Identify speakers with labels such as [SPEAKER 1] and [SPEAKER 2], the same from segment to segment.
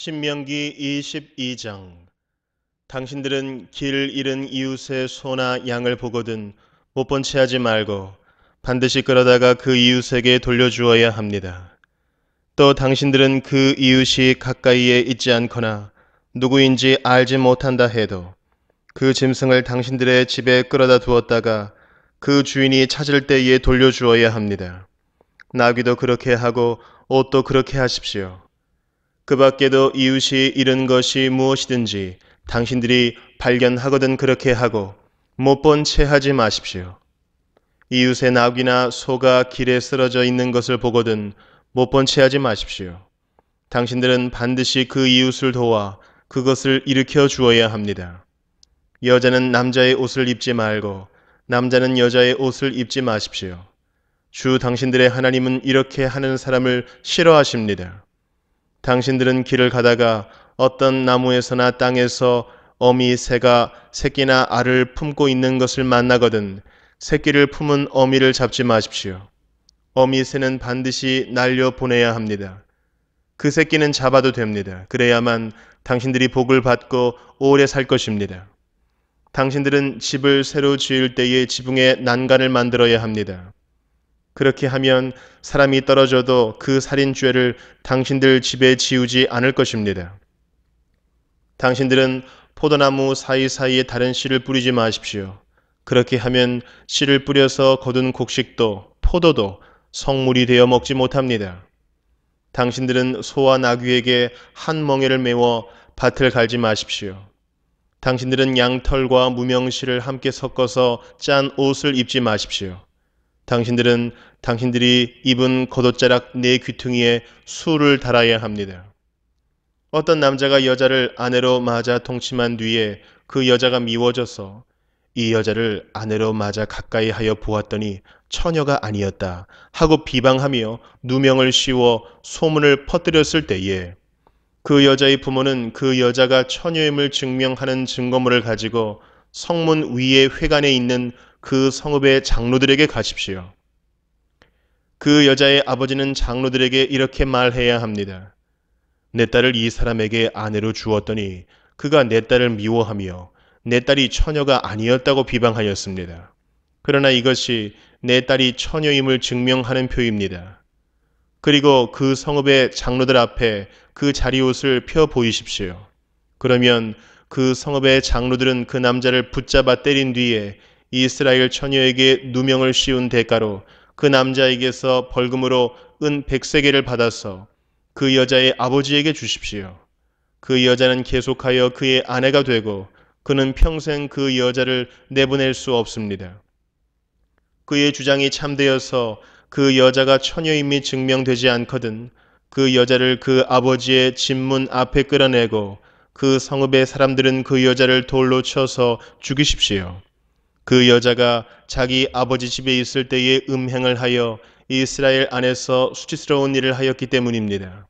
[SPEAKER 1] 신명기 22장 당신들은 길 잃은 이웃의 소나 양을 보거든 못 본 채 하지 말고 반드시 끌어다가 그 이웃에게 돌려주어야 합니다. 또 당신들은 그 이웃이 가까이에 있지 않거나 누구인지 알지 못한다 해도 그 짐승을 당신들의 집에 끌어다 두었다가 그 주인이 찾을 때에 돌려주어야 합니다. 나귀도 그렇게 하고 옷도 그렇게 하십시오. 그 밖에도 이웃이 잃은 것이 무엇이든지 당신들이 발견하거든 그렇게 하고 못 본 채 하지 마십시오. 이웃의 낙이나 소가 길에 쓰러져 있는 것을 보거든 못 본 채 하지 마십시오. 당신들은 반드시 그 이웃을 도와 그것을 일으켜 주어야 합니다. 여자는 남자의 옷을 입지 말고 남자는 여자의 옷을 입지 마십시오. 주 당신들의 하나님은 이렇게 하는 사람을 싫어하십니다. 당신들은 길을 가다가 어떤 나무에서나 땅에서 어미 새가 새끼나 알을 품고 있는 것을 만나거든 새끼를 품은 어미를 잡지 마십시오. 어미 새는 반드시 날려 보내야 합니다. 그 새끼는 잡아도 됩니다. 그래야만 당신들이 복을 받고 오래 살 것입니다. 당신들은 집을 새로 지을 때에 지붕에 난간을 만들어야 합니다. 그렇게 하면 사람이 떨어져도 그 살인죄를 당신들 집에 지우지 않을 것입니다. 당신들은 포도나무 사이사이에 다른 씨를 뿌리지 마십시오. 그렇게 하면 씨를 뿌려서 거둔 곡식도 포도도 성물이 되어 먹지 못합니다. 당신들은 소와 나귀에게 한 멍에를 메워 밭을 갈지 마십시오. 당신들은 양털과 무명실을 함께 섞어서 짠 옷을 입지 마십시오. 당신들은 당신들이 입은 겉옷자락 네 귀퉁이에 술을 달아야 합니다. 어떤 남자가 여자를 아내로 맞아 통침한 뒤에 그 여자가 미워져서 이 여자를 아내로 맞아 가까이 하여 보았더니 처녀가 아니었다 하고 비방하며 누명을 씌워 소문을 퍼뜨렸을 때에 그 여자의 부모는 그 여자가 처녀임을 증명하는 증거물을 가지고 성문 위에 회관에 있는 그 성읍의 장로들에게 가십시오. 그 여자의 아버지는 장로들에게 이렇게 말해야 합니다. 내 딸을 이 사람에게 아내로 주었더니 그가 내 딸을 미워하며 내 딸이 처녀가 아니었다고 비방하였습니다. 그러나 이것이 내 딸이 처녀임을 증명하는 표입니다. 그리고 그 성읍의 장로들 앞에 그 자리옷을 펴 보이십시오. 그러면 그 성읍의 장로들은 그 남자를 붙잡아 때린 뒤에 이스라엘 처녀에게 누명을 씌운 대가로 그 남자에게서 벌금으로 은 백세계를 받아서 그 여자의 아버지에게 주십시오. 그 여자는 계속하여 그의 아내가 되고 그는 평생 그 여자를 내보낼 수 없습니다. 그의 주장이 참되어서 그 여자가 처녀임이 증명되지 않거든 그 여자를 그 아버지의 집문 앞에 끌어내고 그 성읍의 사람들은 그 여자를 돌로 쳐서 죽이십시오. 그 여자가 자기 아버지 집에 있을 때에 음행을 하여 이스라엘 안에서 수치스러운 일을 하였기 때문입니다.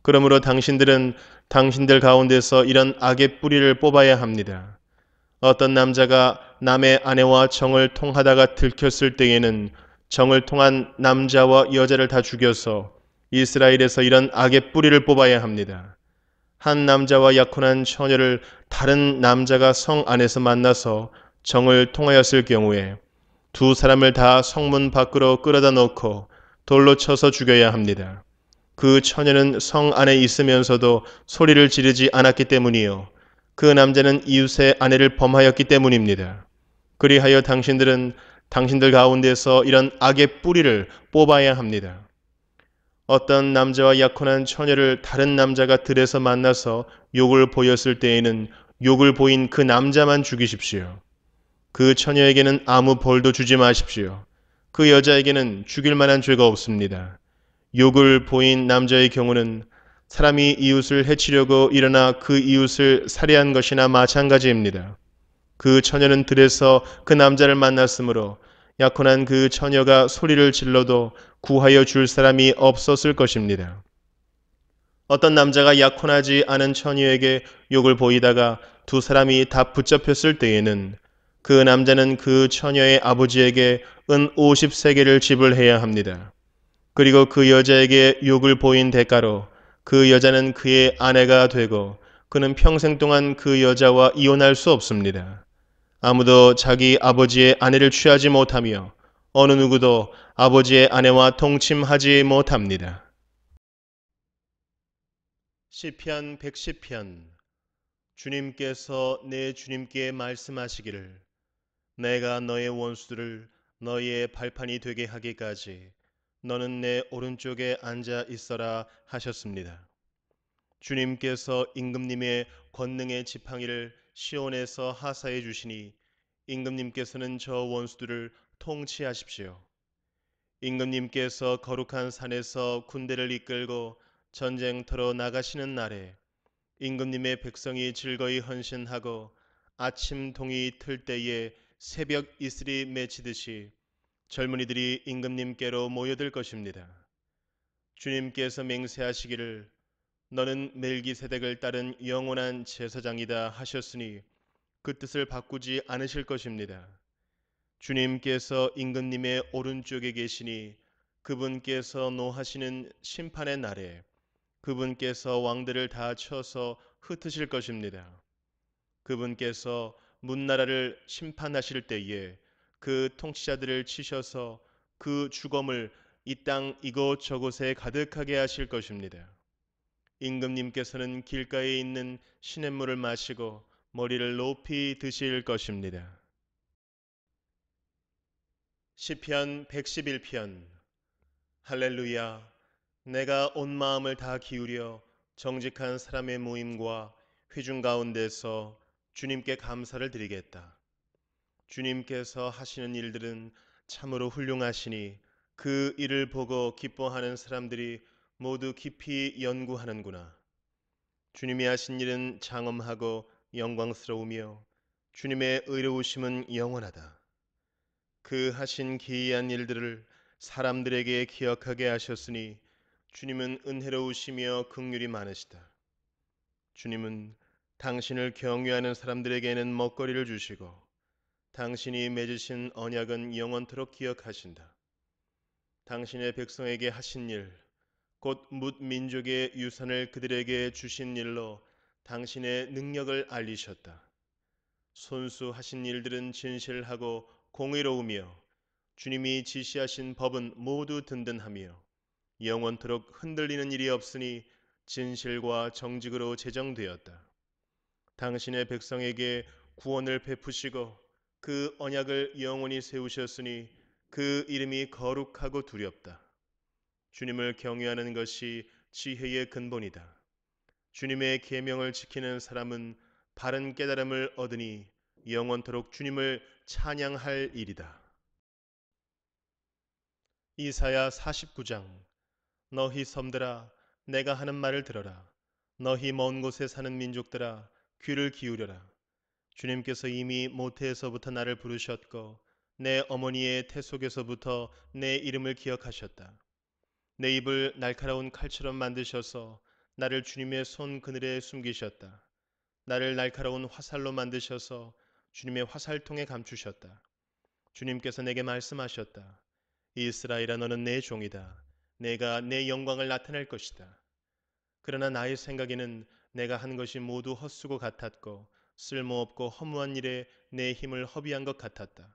[SPEAKER 1] 그러므로 당신들은 당신들 가운데서 이런 악의 뿌리를 뽑아야 합니다. 어떤 남자가 남의 아내와 정을 통하다가 들켰을 때에는 정을 통한 남자와 여자를 다 죽여서 이스라엘에서 이런 악의 뿌리를 뽑아야 합니다. 한 남자와 약혼한 처녀를 다른 남자가 성 안에서 만나서 정을 통하였을 경우에 두 사람을 다 성문 밖으로 끌어다 놓고 돌로 쳐서 죽여야 합니다. 그 처녀는 성 안에 있으면서도 소리를 지르지 않았기 때문이요. 그 남자는 이웃의 아내를 범하였기 때문입니다. 그리하여 당신들은 당신들 가운데서 이런 악의 뿌리를 뽑아야 합니다. 어떤 남자와 약혼한 처녀를 다른 남자가 들에서 만나서 욕을 보였을 때에는 욕을 보인 그 남자만 죽이십시오. 그 처녀에게는 아무 벌도 주지 마십시오. 그 여자에게는 죽일 만한 죄가 없습니다. 욕을 보인 남자의 경우는 사람이 이웃을 해치려고 일어나 그 이웃을 살해한 것이나 마찬가지입니다. 그 처녀는 들에서 그 남자를 만났으므로 약혼한 그 처녀가 소리를 질러도 구하여 줄 사람이 없었을 것입니다. 어떤 남자가 약혼하지 않은 처녀에게 욕을 보이다가 두 사람이 다 붙잡혔을 때에는 그 남자는 그 처녀의 아버지에게 은 50세계를 지불해야 합니다. 그리고 그 여자에게 욕을 보인 대가로 그 여자는 그의 아내가 되고 그는 평생 동안 그 여자와 이혼할 수 없습니다. 아무도 자기 아버지의 아내를 취하지 못하며 어느 누구도 아버지의 아내와 동침하지 못합니다. 시편 110편 주님께서 내 주님께 말씀하시기를 내가 너의 원수들을 너희의 발판이 되게 하기까지 너는 내 오른쪽에 앉아 있어라 하셨습니다. 주님께서 임금님의 권능의 지팡이를 시온에서 하사해 주시니 임금님께서는 저 원수들을 통치하십시오. 임금님께서 거룩한 산에서 군대를 이끌고 전쟁터로 나가시는 날에 임금님의 백성이 즐거이 헌신하고 아침 동이 틀 때에 새벽 이슬이 맺히듯이 젊은이들이 임금님께로 모여들 것입니다. 주님께서 맹세하시기를 너는 멜기세덱을 따른 영원한 제사장이다 하셨으니 그 뜻을 바꾸지 않으실 것입니다. 주님께서 임금님의 오른쪽에 계시니 그분께서 노하시는 심판의 날에 그분께서 왕들을 다 쳐서 흩으실 것입니다. 그분께서 문나라를 심판하실 때에 그 통치자들을 치셔서 그죽음을이 땅 이곳저곳에 가득하게 하실 것입니다. 임금님께서는 길가에 있는 시냇물을 마시고 머리를 높이 드실 것입니다. 시편 111편 할렐루야 내가 온 마음을 다 기울여 정직한 사람의 모임과 회중 가운데서 주님께 감사를 드리겠다. 주님께서 하시는 일들은 참으로 훌륭하시니 그 일을 보고 기뻐하는 사람들이 모두 깊이 연구하는구나. 주님이 하신 일은 장엄하고 영광스러우며 주님의 의로우심은 영원하다. 그 하신 기이한 일들을 사람들에게 기억하게 하셨으니 주님은 은혜로우시며 극휼이 많으시다. 주님은 당신을 경외하는 사람들에게는 먹거리를 주시고 당신이 맺으신 언약은 영원토록 기억하신다. 당신의 백성에게 하신 일, 곧뭇 민족의 유산을 그들에게 주신 일로 당신의 능력을 알리셨다. 손수 하신 일들은 진실하고 공의로우며 주님이 지시하신 법은 모두 든든하며 영원토록 흔들리는 일이 없으니 진실과 정직으로 제정되었다. 당신의 백성에게 구원을 베푸시고 그 언약을 영원히 세우셨으니 그 이름이 거룩하고 두렵다. 주님을 경외하는 것이 지혜의 근본이다. 주님의 계명을 지키는 사람은 바른 깨달음을 얻으니 영원토록 주님을 찬양할 일이다. 이사야 49장 너희 섬들아 내가 하는 말을 들어라 너희 먼 곳에 사는 민족들아 귀를 기울여라. 주님께서 이미 모태에서부터 나를 부르셨고 내 어머니의 태 속에서부터 내 이름을 기억하셨다. 내 입을 날카로운 칼처럼 만드셔서 나를 주님의 손 그늘에 숨기셨다. 나를 날카로운 화살로 만드셔서 주님의 화살통에 감추셨다. 주님께서 내게 말씀하셨다. 이스라엘아 너는 내 종이다. 내가 내 영광을 나타낼 것이다. 그러나 나의 생각에는 내가 한 것이 모두 헛수고 같았고 쓸모없고 허무한 일에 내 힘을 허비한 것 같았다.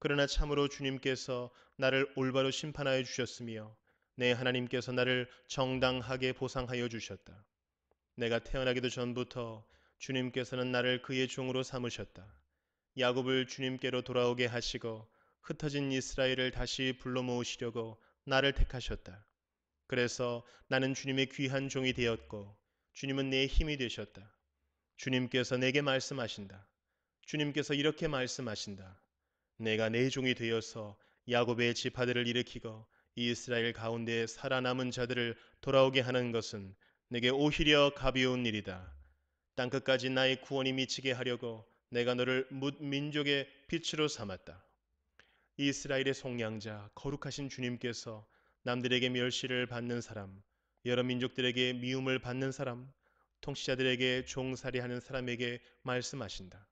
[SPEAKER 1] 그러나 참으로 주님께서 나를 올바로 심판하여 주셨으며 내 하나님께서 나를 정당하게 보상하여 주셨다. 내가 태어나기도 전부터 주님께서는 나를 그의 종으로 삼으셨다. 야곱을 주님께로 돌아오게 하시고 흩어진 이스라엘을 다시 불러 모으시려고 나를 택하셨다. 그래서 나는 주님의 귀한 종이 되었고 주님은 내 힘이 되셨다. 주님께서 내게 말씀하신다. 주님께서 이렇게 말씀하신다. 내가 내 종이 되어서 야곱의 지파들을 일으키고 이스라엘 가운데 살아남은 자들을 돌아오게 하는 것은 내게 오히려 가벼운 일이다. 땅끝까지 나의 구원이 미치게 하려고 내가 너를 묻민족의 빛으로 삼았다. 이스라엘의 속량자 거룩하신 주님께서 남들에게 멸시를 받는 사람 여러 민족들에게 미움을 받는 사람, 통치자들에게 종살이하는 사람에게 말씀하신다.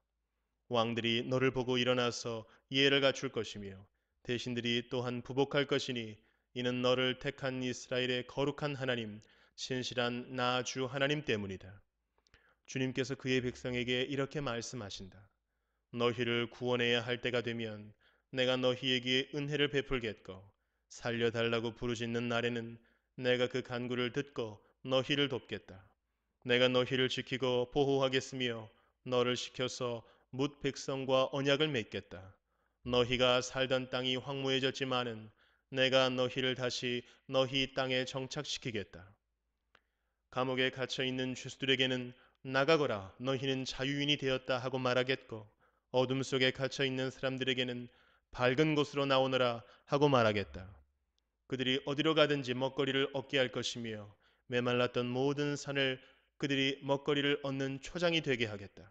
[SPEAKER 1] 왕들이 너를 보고 일어나서 예를 갖출 것이며 대신들이 또한 부복할 것이니 이는 너를 택한 이스라엘의 거룩한 하나님, 신실한 나 주 하나님 때문이다. 주님께서 그의 백성에게 이렇게 말씀하신다. 너희를 구원해야 할 때가 되면 내가 너희에게 은혜를 베풀겠고 살려달라고 부르짖는 날에는 내가 그 간구를 듣고 너희를 돕겠다. 내가 너희를 지키고 보호하겠으며 너를 시켜서 뭇 백성과 언약을 맺겠다. 너희가 살던 땅이 황무해졌지만은 내가 너희를 다시 너희 땅에 정착시키겠다. 감옥에 갇혀 있는 죄수들에게는 나가거라 너희는 자유인이 되었다 하고 말하겠고 어둠 속에 갇혀 있는 사람들에게는 밝은 곳으로 나오너라 하고 말하겠다. 그들이 어디로 가든지 먹거리를 얻게 할 것이며 메말랐던 모든 산을 그들이 먹거리를 얻는 초장이 되게 하겠다.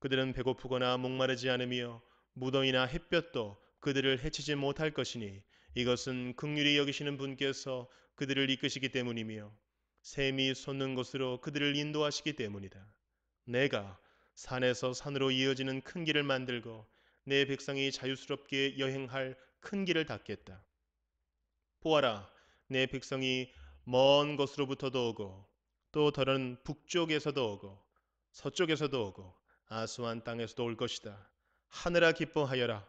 [SPEAKER 1] 그들은 배고프거나 목마르지 않으며 무더위나 햇볕도 그들을 해치지 못할 것이니 이것은 극률이 여기시는 분께서 그들을 이끄시기 때문이며 샘이 솟는 곳으로 그들을 인도하시기 때문이다. 내가 산에서 산으로 이어지는 큰 길을 만들고 내 백성이 자유스럽게 여행할 큰 길을 닦겠다. 보아라, 내 백성이 먼 곳으로부터도 오고 또 더는 북쪽에서도 오고 서쪽에서도 오고 아수한 땅에서도 올 것이다. 하늘아 기뻐하여라.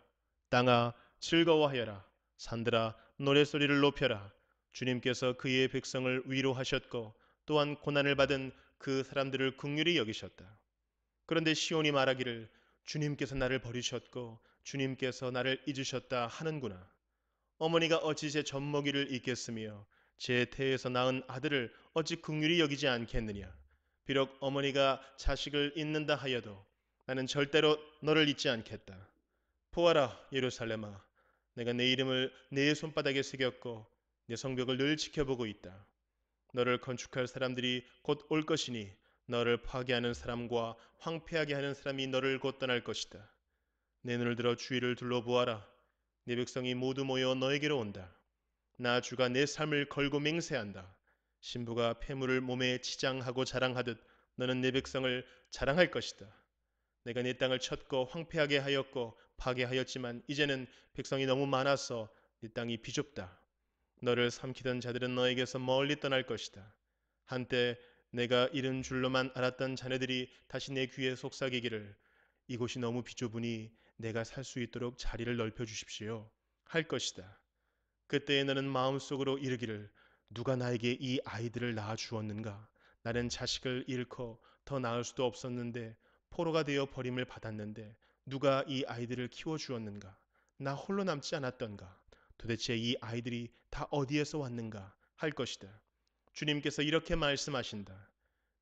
[SPEAKER 1] 땅아 즐거워하여라. 산들아 노래소리를 높여라. 주님께서 그의 백성을 위로하셨고 또한 고난을 받은 그 사람들을 극률히 여기셨다. 그런데 시온이 말하기를 주님께서 나를 버리셨고 주님께서 나를 잊으셨다 하는구나. 어머니가 어찌 제 젖먹이를 잊겠으며 제 태에서 낳은 아들을 어찌 극률이 여기지 않겠느냐. 비록 어머니가 자식을 잊는다 하여도 나는 절대로 너를 잊지 않겠다. 보아라 예루살렘아 내가 내 이름을 네 손바닥에 새겼고 내 성벽을 늘 지켜보고 있다. 너를 건축할 사람들이 곧 올 것이니 너를 파괴하는 사람과 황폐하게 하는 사람이 너를 곧 떠날 것이다. 내 눈을 들어 주위를 둘러보아라. 내 네 백성이 모두 모여 너에게로 온다. 나 주가 내 삶을 걸고 맹세한다. 신부가 폐물을 몸에 치장하고 자랑하듯 너는 내 네 백성을 자랑할 것이다. 내가 내 네 땅을 쳤고 황폐하게 하였고 파괴하였지만 이제는 백성이 너무 많아서 네 땅이 비좁다. 너를 삼키던 자들은 너에게서 멀리 떠날 것이다. 한때 내가 이른 줄로만 알았던 자네들이 다시 내 귀에 속삭이기를 이곳이 너무 비좁으니 내가 살 수 있도록 자리를 넓혀 주십시오. 할 것이다. 그때에 나는 마음속으로 이르기를 누가 나에게 이 아이들을 낳아 주었는가? 나는 자식을 잃고 더 낳을 수도 없었는데 포로가 되어 버림을 받았는데 누가 이 아이들을 키워 주었는가? 나 홀로 남지 않았던가? 도대체 이 아이들이 다 어디에서 왔는가? 할 것이다. 주님께서 이렇게 말씀하신다.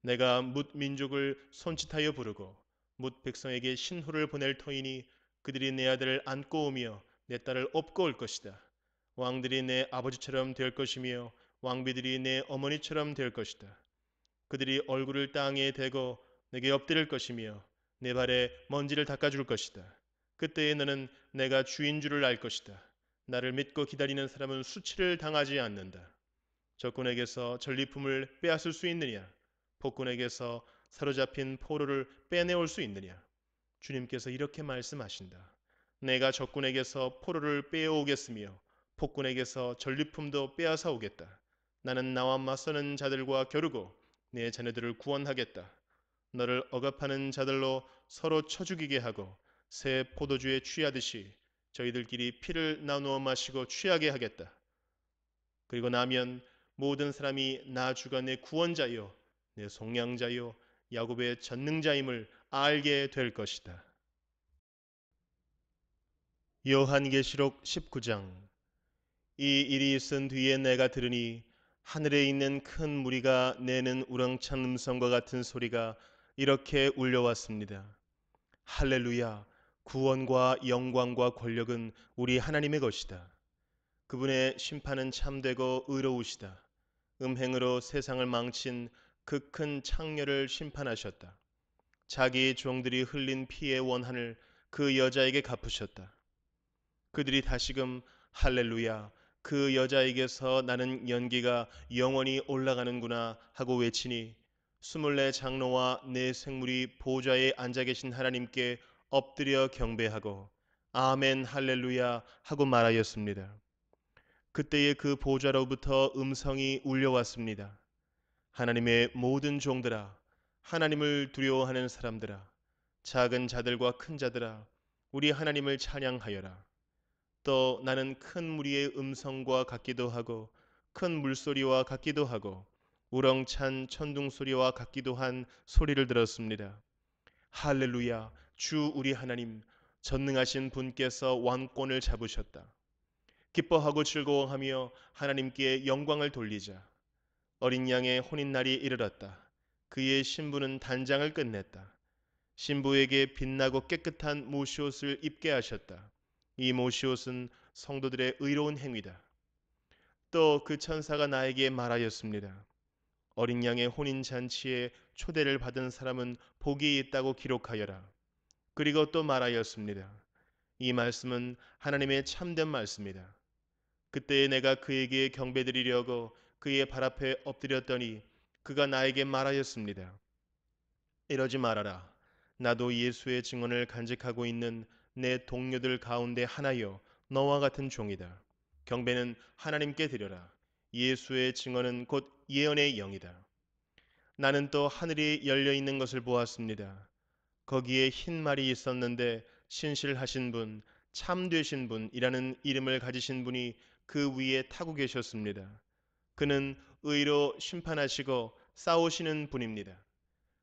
[SPEAKER 1] 내가 뭇 민족을 손짓하여 부르고 뭇 백성에게 신호를 보낼 터이니 그들이 내 아들을 안고 오며 내 딸을 업고 올 것이다. 왕들이 내 아버지처럼 될 것이며 왕비들이 내 어머니처럼 될 것이다. 그들이 얼굴을 땅에 대고 내게 엎드릴 것이며 내 발에 먼지를 닦아줄 것이다. 그때에 너는 내가 주인 줄을 알 것이다. 나를 믿고 기다리는 사람은 수치를 당하지 않는다. 적군에게서 전리품을 빼앗을 수 있느냐? 폭군에게서 사로잡힌 포로를 빼내올 수 있느냐? 주님께서 이렇게 말씀하신다. 내가 적군에게서 포로를 빼오겠으며 폭군에게서 전리품도 빼앗아 오겠다. 나는 나와 맞서는 자들과 겨루고 내 자녀들을 구원하겠다. 너를 억압하는 자들로 서로 쳐 죽이게 하고 새 포도주에 취하듯이 저희들끼리 피를 나누어 마시고 취하게 하겠다. 그리고 나면 모든 사람이 나 주가 내 구원자요, 내 속량자요, 야곱의 전능자임을 알게 될 것이다. 요한계시록 19장 이 일이 있은 뒤에 내가 들으니 하늘에 있는 큰 무리가 내는 우렁찬 음성과 같은 소리가 이렇게 울려왔습니다. 할렐루야 구원과 영광과 권력은 우리 하나님의 것이다. 그분의 심판은 참되고 의로우시다. 음행으로 세상을 망친 그 큰 창녀를 심판하셨다. 자기 종들이 흘린 피의 원한을 그 여자에게 갚으셨다. 그들이 다시금 할렐루야 그 여자에게서 나는 연기가 영원히 올라가는구나 하고 외치니 스물네 장로와 내 네 생물이 보좌에 앉아 계신 하나님께 엎드려 경배하고 아멘 할렐루야 하고 말하였습니다. 그때의 그 보좌로부터 음성이 울려왔습니다. 하나님의 모든 종들아 하나님을 두려워하는 사람들아 작은 자들과 큰 자들아 우리 하나님을 찬양하여라. 또 나는 큰 무리의 음성과 같기도 하고 큰 물소리와 같기도 하고 우렁찬 천둥 소리와 같기도 한 소리를 들었습니다. 할렐루야 주 우리 하나님 전능하신 분께서 왕권을 잡으셨다. 기뻐하고 즐거워하며 하나님께 영광을 돌리자. 어린 양의 혼인 날이 이르렀다. 그의 신부는 단장을 끝냈다. 신부에게 빛나고 깨끗한 모시옷을 입게 하셨다. 이 모시옷은 성도들의 의로운 행위다. 또 그 천사가 나에게 말하였습니다. 어린 양의 혼인 잔치에 초대를 받은 사람은 복이 있다고 기록하여라. 그리고 또 말하였습니다. 이 말씀은 하나님의 참된 말씀이다. 그때 내가 그에게 경배드리려고 그의 발 앞에 엎드렸더니 그가 나에게 말하였습니다. 이러지 말아라. 나도 예수의 증언을 간직하고 있는 내 동료들 가운데 하나여 너와 같은 종이다. 경배는 하나님께 드려라. 예수의 증언은 곧 예언의 영이다. 나는 또 하늘이 열려 있는 것을 보았습니다. 거기에 흰 말이 있었는데 신실하신 분, 참되신 분이라는 이름을 가지신 분이 그 위에 타고 계셨습니다. 그는 의로 심판하시고 싸우시는 분입니다.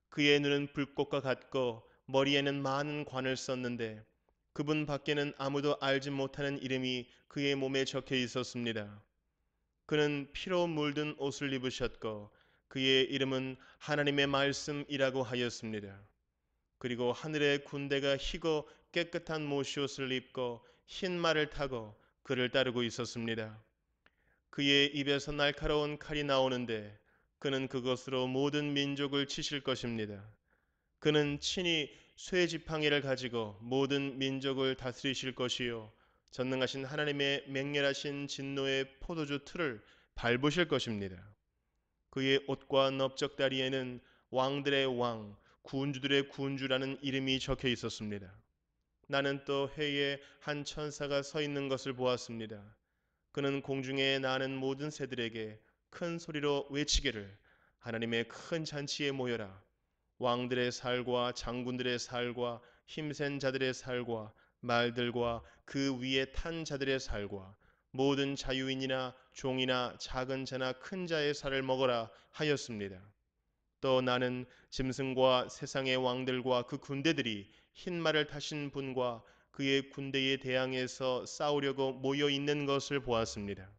[SPEAKER 1] 그의 눈은 불꽃과 같고 머리에는 많은 관을 썼는데 그분 밖에는 아무도 알지 못하는 이름이 그의 몸에 적혀 있었습니다. 그는 피로 물든 옷을 입으셨고 그의 이름은 하나님의 말씀이라고 하였습니다. 그리고 하늘의 군대가 희고 깨끗한 모시옷을 입고 흰 말을 타고 그를 따르고 있었습니다. 그의 입에서 날카로운 칼이 나오는데 그는 그것으로 모든 민족을 치실 것입니다. 그는 친히 쇠 지팡이를 가지고 모든 민족을 다스리실 것이요 전능하신 하나님의 맹렬하신 진노의 포도주 틀을 밟으실 것입니다. 그의 옷과 넓적다리에는 왕들의 왕, 군주들의 군주라는 이름이 적혀 있었습니다. 나는 또회의에한 천사가 서 있는 것을 보았습니다. 그는 공중에 나는 모든 새들에게 큰 소리로 외치기를 하나님의 큰 잔치에 모여라. 왕들의 살과 장군들의 살과 힘센 자들의 살과 말들과 그 위에 탄 자들의 살과 모든 자유인이나 종이나 작은 자나 큰 자의 살을 먹어라 하였습니다. 또 나는 짐승과 세상의 왕들과 그 군대들이 흰 말을 타신 분과 그의 군대에 대항해서 싸우려고 모여 있는 것을 보았습니다.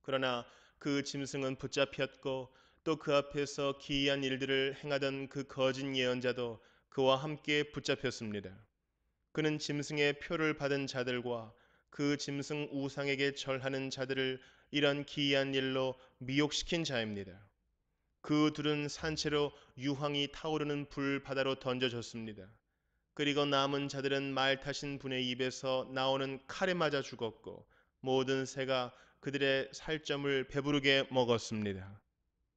[SPEAKER 1] 그러나 그 짐승은 붙잡혔고 또그 앞에서 기이한 일들을 행하던 그 거짓 예언자도 그와 함께 붙잡혔습니다. 그는 짐승의 표를 받은 자들과 그 짐승 우상에게 절하는 자들을 이런 기이한 일로 미혹시킨 자입니다. 그 둘은 산채로 유황이 타오르는 불 바다로 던져졌습니다. 그리고 남은 자들은 말 타신 분의 입에서 나오는 칼에 맞아 죽었고 모든 새가 그들의 살점을 배부르게 먹었습니다.